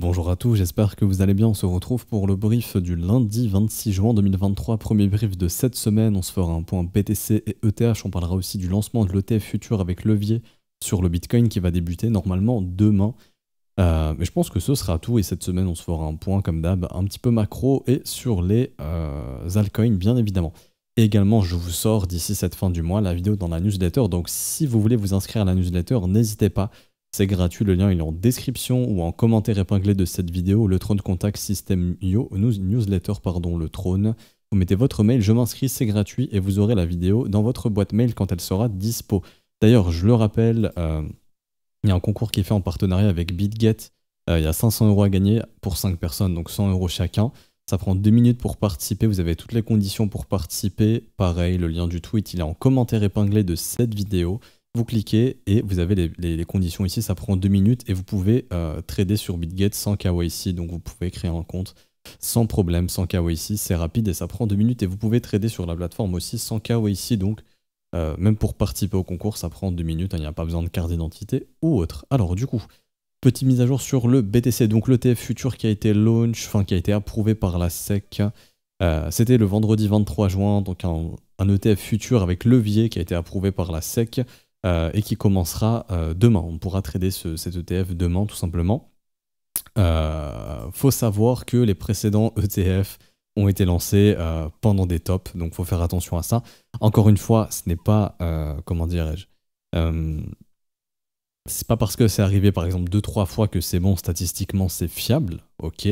Bonjour à tous, j'espère que vous allez bien. On se retrouve pour le brief du lundi 26 juin 2023, premier brief de cette semaine. On se fera un point BTC et ETH. On parlera aussi du lancement de l'ETF futur avec levier sur le Bitcoin qui va débuter normalement demain. Euh, mais je pense que ce sera tout et cette semaine on se fera un point comme d'hab un petit peu macro et sur les euh, altcoins bien évidemment. également je vous sors d'ici cette fin du mois la vidéo dans la newsletter donc si vous voulez vous inscrire à la newsletter n'hésitez pas. C'est gratuit, le lien est en description ou en commentaire épinglé de cette vidéo, le trône contact système newsletter, pardon, le trône. Vous mettez votre mail, je m'inscris, c'est gratuit et vous aurez la vidéo dans votre boîte mail quand elle sera dispo. D'ailleurs, je le rappelle, euh, il y a un concours qui est fait en partenariat avec BitGet. Euh, il y a 500 euros à gagner pour 5 personnes, donc 100 euros chacun. Ça prend 2 minutes pour participer, vous avez toutes les conditions pour participer. Pareil, le lien du tweet, il est en commentaire épinglé de cette vidéo. Vous cliquez et vous avez les, conditions ici. Ça prend deux minutes et vous pouvez euh, trader sur Bitgate sans ici. Donc vous pouvez créer un compte sans problème, sans ici, C'est rapide et ça prend deux minutes. Et vous pouvez trader sur la plateforme aussi sans ici. Donc euh, même pour participer au concours, ça prend deux minutes. Il n'y a pas besoin de carte d'identité ou autre. Alors du coup, petite mise à jour sur le BTC. Donc l'ETF futur qui a été launch, enfin qui a été approuvé par la SEC. Euh, c'était le vendredi 23 juin. Donc un ETF futur avec levier qui a été approuvé par la SEC. Euh, et qui commencera euh, demain. On pourra trader cet ETF demain tout simplement. Euh, faut savoir que les précédents ETF ont été lancés pendant des tops, donc faut faire attention à ça. Encore une fois, ce n'est pas comment dirais-je c'est pas parce que c'est arrivé par exemple deux trois fois que c'est bon statistiquement c'est fiable ok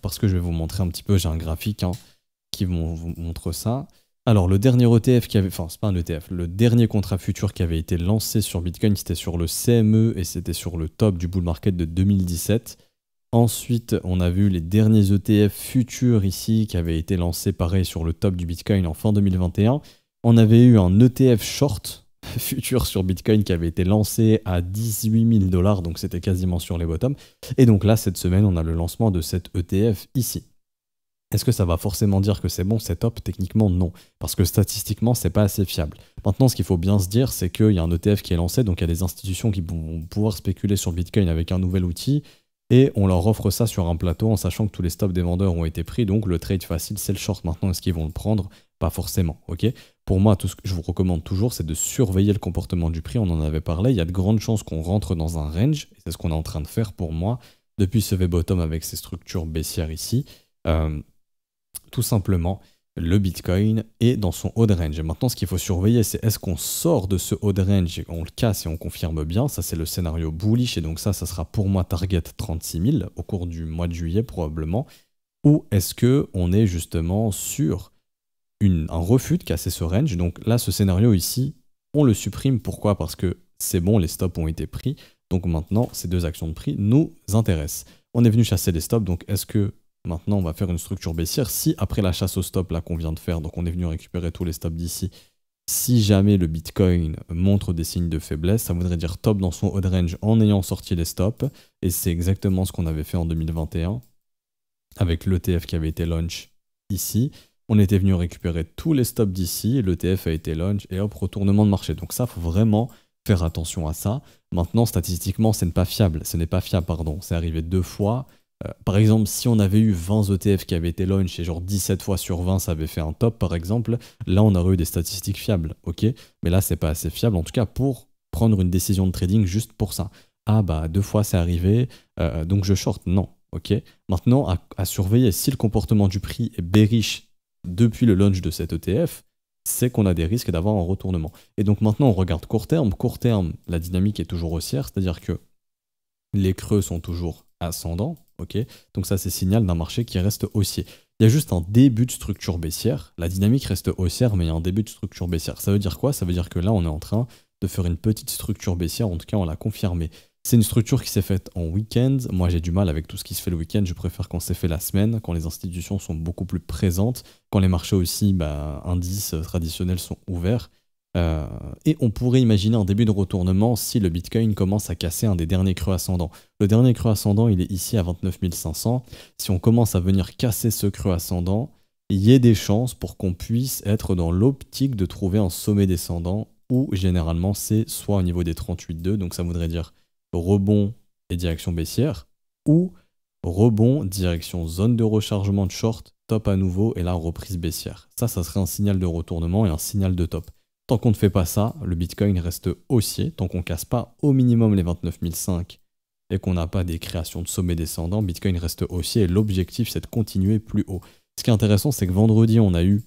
parce que je vais vous montrer un petit peu j'ai un graphique hein, qui vous montre ça alors, le dernier ETF qui avait, enfin, c'est pas un ETF, le dernier contrat futur qui avait été lancé sur Bitcoin, c'était sur le CME et c'était sur le top du bull market de 2017. Ensuite, on a vu les derniers ETF futurs ici qui avaient été lancés, pareil, sur le top du Bitcoin en fin 2021. On avait eu un ETF short futur sur Bitcoin qui avait été lancé à 18 000 dollars, donc c'était quasiment sur les bottoms. Et donc là, cette semaine, on a le lancement de cet ETF ici. Est-ce que ça va forcément dire que c'est bon, c'est top Techniquement, non. Parce que statistiquement, c'est pas assez fiable. Maintenant, ce qu'il faut bien se dire, c'est qu'il y a un ETF qui est lancé, donc il y a des institutions qui vont pouvoir spéculer sur Bitcoin avec un nouvel outil, et on leur offre ça sur un plateau en sachant que tous les stops des vendeurs ont été pris, donc le trade facile, c'est le short. Maintenant, est-ce qu'ils vont le prendre Pas forcément, ok Pour moi, tout ce que je vous recommande toujours, c'est de surveiller le comportement du prix, on en avait parlé, il y a de grandes chances qu'on rentre dans un range, c'est ce qu'on est en train de faire pour moi, depuis ce V-bottom avec ces structures baissières ici. Euh, tout simplement le Bitcoin est dans son haut range. Et maintenant, ce qu'il faut surveiller, c'est est-ce qu'on sort de ce haut de range, on le casse et on confirme bien. Ça, c'est le scénario bullish. Et donc ça, ça sera pour moi target 36 000 au cours du mois de juillet probablement. Ou est-ce que on est justement sur un refus de casser ce range Donc là, ce scénario ici, on le supprime. Pourquoi Parce que c'est bon, les stops ont été pris. Donc maintenant, ces deux actions de prix nous intéressent. On est venu chasser les stops, donc est-ce que Maintenant, on va faire une structure baissière. Si après la chasse au stop là qu'on vient de faire, donc on est venu récupérer tous les stops d'ici, si jamais le Bitcoin montre des signes de faiblesse, ça voudrait dire top dans son haut range en ayant sorti les stops. Et c'est exactement ce qu'on avait fait en 2021 avec l'ETF qui avait été launch ici. On était venu récupérer tous les stops d'ici, l'ETF a été launch et hop, retournement de marché. Donc ça, faut vraiment faire attention à ça. Maintenant, statistiquement, ce n'est pas fiable. Ce n'est pas fiable, pardon. C'est arrivé deux fois. Euh, par exemple, si on avait eu 20 ETF qui avaient été launch et genre 17 fois sur 20 ça avait fait un top, par exemple, là on aurait eu des statistiques fiables, ok Mais là c'est pas assez fiable, en tout cas pour prendre une décision de trading juste pour ça. Ah bah deux fois c'est arrivé, euh, euh, donc je short, non, ok Maintenant à, surveiller si le comportement du prix est bearish depuis le launch de cet ETF, c'est qu'on a des risques d'avoir un retournement. Et donc maintenant on regarde court terme, court terme la dynamique est toujours haussière, c'est-à-dire que les creux sont toujours ascendants, donc ça, c'est signal d'un marché qui reste haussier. Il y a juste un début de structure baissière. La dynamique reste haussière, mais il y a un début de structure baissière. Ça veut dire quoi Ça veut dire que là, on est en train de faire une petite structure baissière. En tout cas, on l'a confirmé. C'est une structure qui s'est faite en week-end. Moi, j'ai du mal avec tout ce qui se fait le week-end. Je préfère quand c'est fait la semaine, quand les institutions sont beaucoup plus présentes, quand les marchés aussi, bah, indices euh, traditionnels sont ouverts. Euh, et on pourrait imaginer un début de retournement si le Bitcoin commence à casser un des derniers creux ascendants. Le dernier creux ascendant, il est ici à 29 500. Si on commence à venir casser ce creux ascendant, il y a des chances pour qu'on puisse être dans l'optique de trouver un sommet descendant où généralement c'est soit au niveau des 38,2, donc ça voudrait dire rebond et direction baissière, ou rebond, direction zone de rechargement de short, top à nouveau et la reprise baissière. Ça, ça serait un signal de retournement et un signal de top. Tant qu'on ne fait pas ça, le Bitcoin reste haussier, tant qu'on casse pas au minimum les 500 et qu'on n'a pas des créations de sommets descendants, Bitcoin reste haussier et l'objectif c'est de continuer plus haut. Ce qui est intéressant, c'est que vendredi, on a eu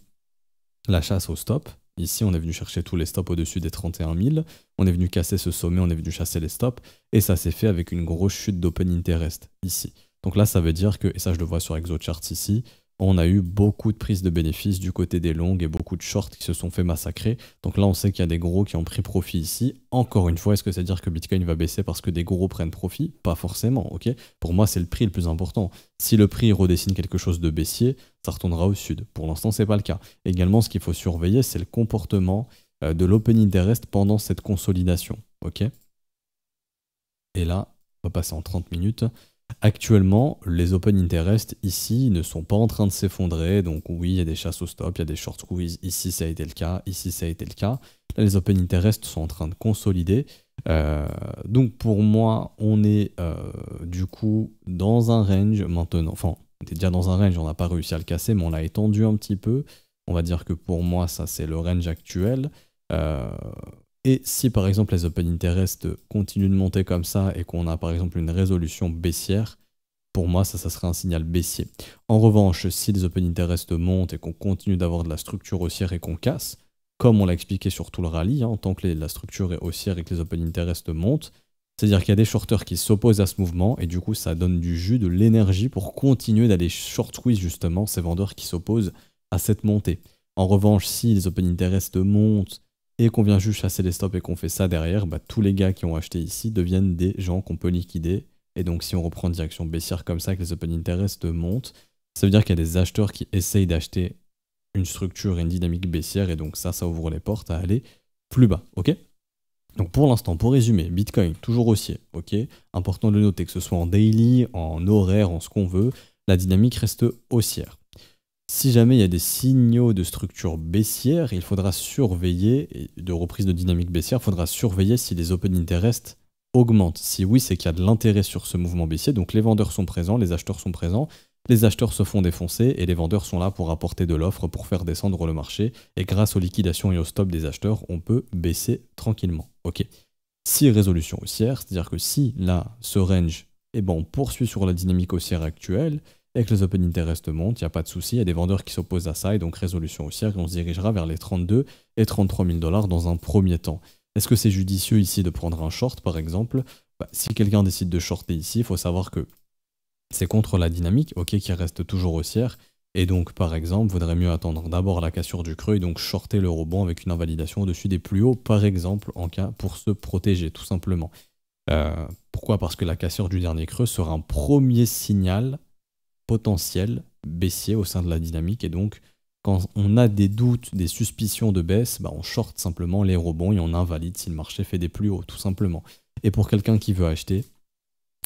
la chasse au stop. Ici, on est venu chercher tous les stops au-dessus des 31 000. On est venu casser ce sommet, on est venu chasser les stops. Et ça s'est fait avec une grosse chute d'open interest ici. Donc là, ça veut dire que, et ça je le vois sur ExoCharts ici, on a eu beaucoup de prises de bénéfices du côté des longues et beaucoup de shorts qui se sont fait massacrer. Donc là, on sait qu'il y a des gros qui ont pris profit ici. Encore une fois, est-ce que ça veut dire que Bitcoin va baisser parce que des gros prennent profit Pas forcément, ok Pour moi, c'est le prix le plus important. Si le prix redessine quelque chose de baissier, ça retournera au sud. Pour l'instant, ce n'est pas le cas. Également, ce qu'il faut surveiller, c'est le comportement euh, de l'open interest pendant cette consolidation, ok Et là, on va passer en 30 minutes. Actuellement, les open interest ici ne sont pas en train de s'effondrer. Donc oui, il y a des chasses au stop, il y a des short squeeze. Ici, ça a été le cas. Ici, ça a été le cas. les open interest sont en train de consolider. Euh, donc pour moi, on est euh, du coup dans un range maintenant. Enfin, on était déjà dans un range, on n'a pas réussi à le casser, mais on l'a étendu un petit peu. On va dire que pour moi, ça c'est le range actuel. Euh, et si par exemple les open interest continuent de monter comme ça et qu'on a par exemple une résolution baissière, pour moi ça, ça serait un signal baissier. En revanche, si les open interest montent et qu'on continue d'avoir de la structure haussière et qu'on casse, comme on l'a expliqué sur tout le rallye, en hein, tant que la structure est haussière et que les open interest montent, c'est-à-dire qu'il y a des shorteurs qui s'opposent à ce mouvement et du coup ça donne du jus, de l'énergie pour continuer d'aller short justement ces vendeurs qui s'opposent à cette montée. En revanche, si les open interest montent et qu'on vient juste chasser les stops et qu'on fait ça derrière, bah, tous les gars qui ont acheté ici deviennent des gens qu'on peut liquider. Et donc si on reprend direction baissière comme ça, que les open interest montent, ça veut dire qu'il y a des acheteurs qui essayent d'acheter une structure et une dynamique baissière, et donc ça, ça ouvre les portes à aller plus bas, ok donc pour l'instant, pour résumer, Bitcoin toujours haussier, ok Important de noter que ce soit en daily, en horaire, en ce qu'on veut, la dynamique reste haussière. Si jamais il y a des signaux de structure baissière, il faudra surveiller, de reprise de dynamique baissière, il faudra surveiller si les open interest augmentent. Si oui, c'est qu'il y a de l'intérêt sur ce mouvement baissier, donc les vendeurs sont présents, les acheteurs sont présents, les acheteurs se font défoncer et les vendeurs sont là pour apporter de l'offre, pour faire descendre le marché, et grâce aux liquidations et aux stop des acheteurs, on peut baisser tranquillement. Ok. Si résolution haussière, c'est-à-dire que si là, ce range, eh ben, on poursuit sur la dynamique haussière actuelle, que les open interest montent, il n'y a pas de souci, il y a des vendeurs qui s'opposent à ça et donc résolution haussière on se dirigera vers les 32 et 33 000 dollars dans un premier temps. Est-ce que c'est judicieux ici de prendre un short par exemple bah, Si quelqu'un décide de shorter ici, il faut savoir que c'est contre la dynamique, ok, qui reste toujours haussière. Et donc, par exemple, vaudrait mieux attendre d'abord la cassure du creux et donc shorter le rebond avec une invalidation au-dessus des plus hauts, par exemple, en cas pour se protéger, tout simplement. Euh, pourquoi Parce que la cassure du dernier creux sera un premier signal potentiel baissier au sein de la dynamique. Et donc, quand on a des doutes, des suspicions de baisse, bah, on short simplement les rebonds et on invalide si le marché fait des plus hauts, tout simplement. Et pour quelqu'un qui veut acheter,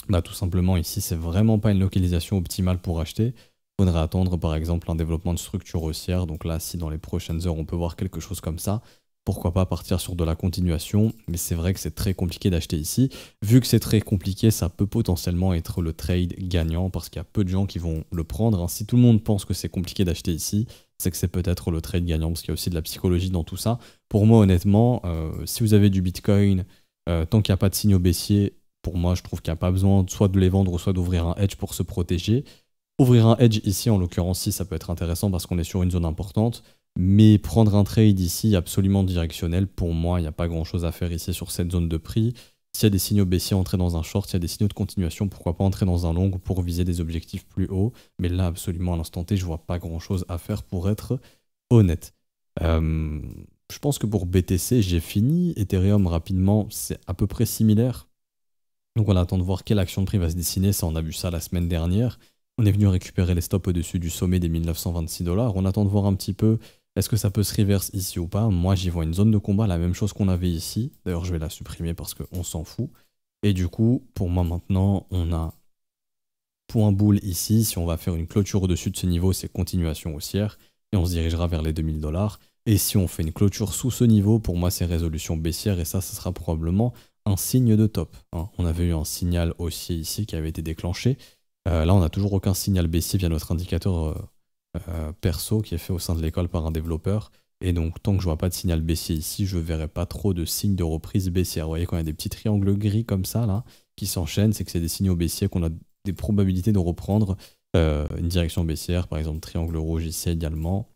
bah tout simplement ici, c'est vraiment pas une localisation optimale pour acheter. Faudrait attendre par exemple un développement de structure haussière. Donc là, si dans les prochaines heures on peut voir quelque chose comme ça, pourquoi pas partir sur de la continuation, mais c'est vrai que c'est très compliqué d'acheter ici. Vu que c'est très compliqué, ça peut potentiellement être le trade gagnant parce qu'il y a peu de gens qui vont le prendre. Hein. Si tout le monde pense que c'est compliqué d'acheter ici, c'est que c'est peut-être le trade gagnant parce qu'il y a aussi de la psychologie dans tout ça. Pour moi, honnêtement, euh, si vous avez du Bitcoin, euh, tant qu'il n'y a pas de signaux baissiers, pour moi, je trouve qu'il n'y a pas besoin soit de les vendre, soit d'ouvrir un hedge pour se protéger. Ouvrir un hedge ici, en l'occurrence, si ça peut être intéressant parce qu'on est sur une zone importante. Mais prendre un trade ici absolument directionnel, pour moi, il n'y a pas grand-chose à faire ici sur cette zone de prix. S'il y a des signaux baissiers, entrer dans un short. S'il y a des signaux de continuation, pourquoi pas entrer dans un long pour viser des objectifs plus hauts. Mais là, absolument, à l'instant T, je vois pas grand-chose à faire pour être honnête. Euh, je pense que pour BTC, j'ai fini. Ethereum, rapidement, c'est à peu près similaire. Donc on attend de voir quelle action de prix va se dessiner. Ça, on a vu ça la semaine dernière. On est venu récupérer les stops au-dessus du sommet des 1926 dollars. On attend de voir un petit peu est-ce que ça peut se reverse ici ou pas Moi, j'y vois une zone de combat, la même chose qu'on avait ici. D'ailleurs, je vais la supprimer parce qu'on s'en fout. Et du coup, pour moi maintenant, on a point boule ici. Si on va faire une clôture au-dessus de ce niveau, c'est continuation haussière. Et on se dirigera vers les 2000 dollars. Et si on fait une clôture sous ce niveau, pour moi, c'est résolution baissière. Et ça, ce sera probablement un signe de top. Hein. On avait eu un signal haussier ici qui avait été déclenché. Euh, là, on n'a toujours aucun signal baissier via notre indicateur euh, euh, perso qui est fait au sein de l'école par un développeur. Et donc, tant que je vois pas de signal baissier ici, je verrai pas trop de signes de reprise baissière. Vous voyez, quand il y a des petits triangles gris comme ça, là, qui s'enchaînent, c'est que c'est des signaux baissiers qu'on a des probabilités de reprendre euh, une direction baissière, par exemple triangle rouge ici également,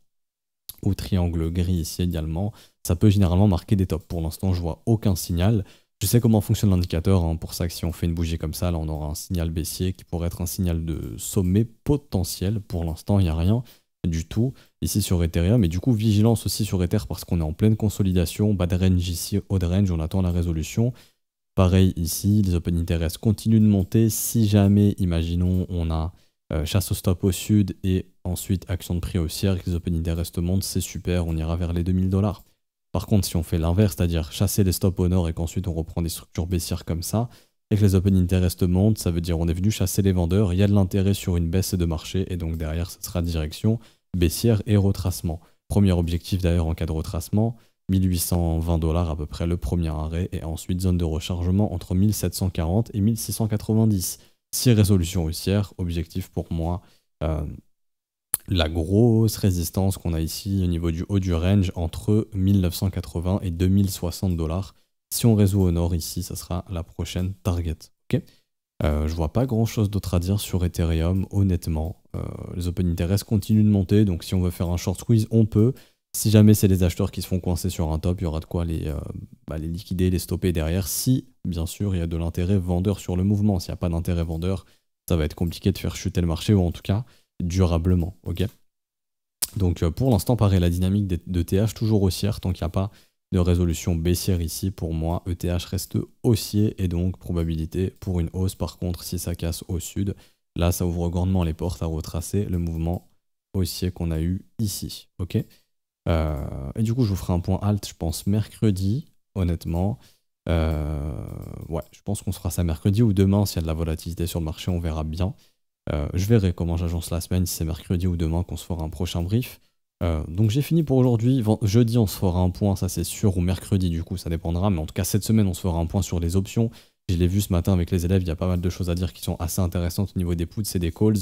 ou triangle gris ici également. Ça peut généralement marquer des tops. Pour l'instant, je vois aucun signal. Je sais comment fonctionne l'indicateur, hein, pour ça que si on fait une bougie comme ça, là on aura un signal baissier qui pourrait être un signal de sommet potentiel. Pour l'instant, il n'y a rien du tout ici sur Ethereum. Mais du coup, vigilance aussi sur Ether parce qu'on est en pleine consolidation. Bad range ici, odd range, on attend la résolution. Pareil ici, les open interest continuent de monter. Si jamais, imaginons, on a euh, chasse au stop au sud et ensuite action de prix haussière que les open interest montent, c'est super, on ira vers les 2000 dollars. Par contre, si on fait l'inverse, c'est-à-dire chasser les stops au nord et qu'ensuite on reprend des structures baissières comme ça, et que les open interest montent, ça veut dire on est venu chasser les vendeurs, il y a de l'intérêt sur une baisse de marché, et donc derrière, ce sera direction baissière et retracement. Premier objectif d'ailleurs en cas de retracement, 1820 dollars à peu près le premier arrêt, et ensuite zone de rechargement entre 1740 et 1690. Si résolution haussières, objectif pour moi. Euh, la grosse résistance qu'on a ici au niveau du haut du range entre 1980 et 2060 dollars. Si on résout au nord ici, ça sera la prochaine target. Ok euh, je vois pas grand chose d'autre à dire sur Ethereum, honnêtement. Euh, les open interest continuent de monter, donc si on veut faire un short squeeze, on peut. Si jamais c'est les acheteurs qui se font coincer sur un top, il y aura de quoi les, euh, bah, les liquider, les stopper derrière. Si, bien sûr, il y a de l'intérêt vendeur sur le mouvement. S'il n'y a pas d'intérêt vendeur, ça va être compliqué de faire chuter le marché, ou en tout cas, durablement. ok Donc euh, pour l'instant, pareil, la dynamique de th toujours haussière, tant qu'il n'y a pas de résolution baissière ici, pour moi, ETH reste haussier et donc probabilité pour une hausse. Par contre, si ça casse au sud, là, ça ouvre grandement les portes à retracer le mouvement haussier qu'on a eu ici. ok euh, et du coup, je vous ferai un point alt, je pense, mercredi, honnêtement. Euh, ouais, je pense qu'on se fera ça mercredi ou demain, s'il y a de la volatilité sur le marché, on verra bien. Euh, je verrai comment j'agence la semaine, si c'est mercredi ou demain qu'on se fera un prochain brief. Euh, donc j'ai fini pour aujourd'hui. Jeudi, on se fera un point, ça c'est sûr, ou mercredi du coup, ça dépendra. Mais en tout cas, cette semaine, on se fera un point sur les options. Je l'ai vu ce matin avec les élèves, il y a pas mal de choses à dire qui sont assez intéressantes au niveau des puts et des calls.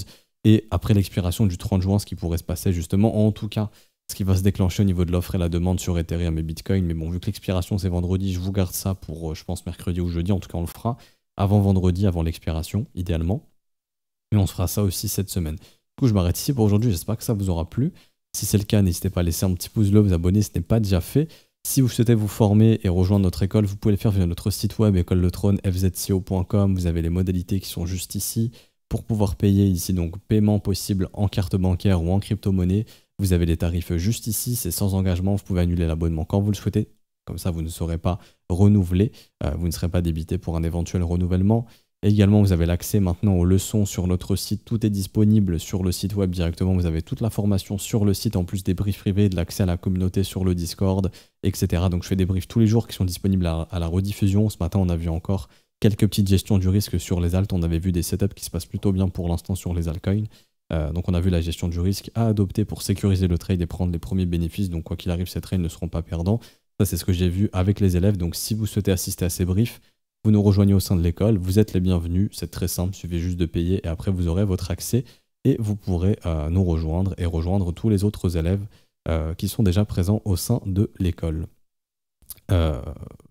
Et après l'expiration du 30 juin, ce qui pourrait se passer justement, en tout cas, ce qui va se déclencher au niveau de l'offre et la demande sur Ethereum et Bitcoin. Mais bon, vu que l'expiration c'est vendredi, je vous garde ça pour, euh, je pense, mercredi ou jeudi. En tout cas, on le fera avant vendredi, avant l'expiration, idéalement. Et on fera ça aussi cette semaine. Du coup, je m'arrête ici pour aujourd'hui, j'espère que ça vous aura plu. Si c'est le cas, n'hésitez pas à laisser un petit pouce bleu, vous abonner ce n'est pas déjà fait. Si vous souhaitez vous former et rejoindre notre école, vous pouvez le faire via notre site web école le trône fzco.com. Vous avez les modalités qui sont juste ici. Pour pouvoir payer ici, donc paiement possible en carte bancaire ou en crypto-monnaie, vous avez les tarifs juste ici, c'est sans engagement, vous pouvez annuler l'abonnement quand vous le souhaitez. Comme ça, vous ne serez pas renouvelé, euh, vous ne serez pas débité pour un éventuel renouvellement. Également, vous avez l'accès maintenant aux leçons sur notre site. Tout est disponible sur le site web directement. Vous avez toute la formation sur le site, en plus des briefs privés, de l'accès à la communauté sur le Discord, etc. Donc, je fais des briefs tous les jours qui sont disponibles à, la rediffusion. Ce matin, on a vu encore quelques petites gestions du risque sur les alt On avait vu des setups qui se passent plutôt bien pour l'instant sur les altcoins. Euh, donc, on a vu la gestion du risque à adopter pour sécuriser le trade et prendre les premiers bénéfices. Donc, quoi qu'il arrive, ces trades ne seront pas perdants. Ça, c'est ce que j'ai vu avec les élèves. Donc, si vous souhaitez assister à ces briefs, vous nous rejoignez au sein de l'école, vous êtes les bienvenus, c'est très simple, il suffit juste de payer et après vous aurez votre accès et vous pourrez euh, nous rejoindre et rejoindre tous les autres élèves euh, qui sont déjà présents au sein de l'école. Euh,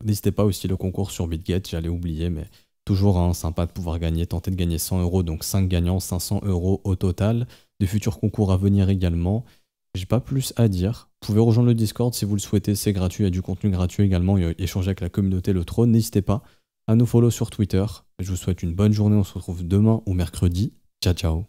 n'hésitez pas aussi le concours sur BitGet, j'allais oublier, mais toujours un hein, sympa de pouvoir gagner, tenter de gagner 100 euros, donc 5 gagnants, 500 euros au total. Des futurs concours à venir également. J'ai pas plus à dire. Vous pouvez rejoindre le Discord si vous le souhaitez, c'est gratuit, il y a du contenu gratuit également, échanger avec la communauté Le Trône, n'hésitez pas à nous follow sur Twitter. Je vous souhaite une bonne journée. On se retrouve demain ou mercredi. Ciao, ciao.